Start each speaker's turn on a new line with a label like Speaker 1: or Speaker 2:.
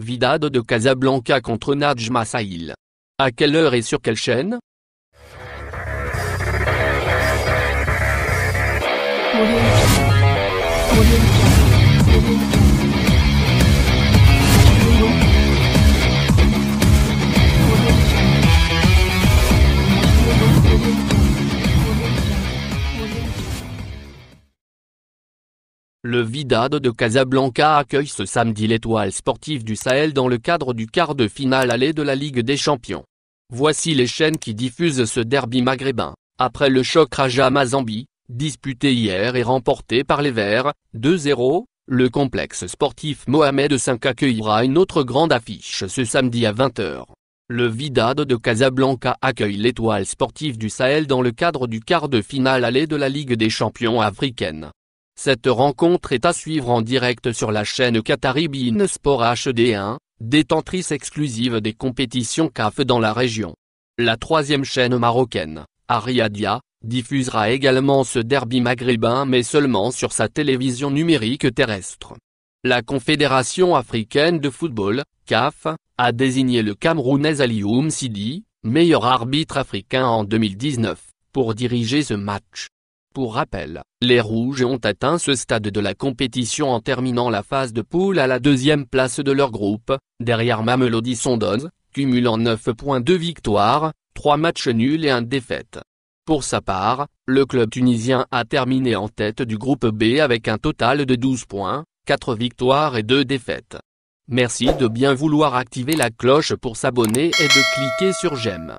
Speaker 1: Vidad de Casablanca contre Najma Saïl. À quelle heure et sur quelle chaîne Le Vidad de Casablanca accueille ce samedi l'étoile sportive du Sahel dans le cadre du quart de finale aller de la Ligue des Champions. Voici les chaînes qui diffusent ce derby maghrébin. Après le choc Raja-Mazambi, disputé hier et remporté par les Verts, 2-0, le complexe sportif Mohamed V accueillera une autre grande affiche ce samedi à 20h. Le Vidad de Casablanca accueille l'étoile sportive du Sahel dans le cadre du quart de finale aller de la Ligue des Champions africaine. Cette rencontre est à suivre en direct sur la chaîne Qataribine Sport HD1, détentrice exclusive des compétitions CAF dans la région. La troisième chaîne marocaine, Ariadia, diffusera également ce derby maghrébin mais seulement sur sa télévision numérique terrestre. La Confédération africaine de football, CAF, a désigné le Camerounais Alioum Sidi, meilleur arbitre africain en 2019, pour diriger ce match.
Speaker 2: Pour rappel,
Speaker 1: les Rouges ont atteint ce stade de la compétition en terminant la phase de poule à la deuxième place de leur groupe, derrière Mamelody Sundowns, cumulant 9 points de victoire, 3 matchs nuls et 1 défaite. Pour sa part, le club tunisien a terminé en tête du groupe B avec un total de 12 points, 4 victoires et 2 défaites. Merci de
Speaker 2: bien vouloir activer la cloche pour s'abonner et de cliquer sur j'aime.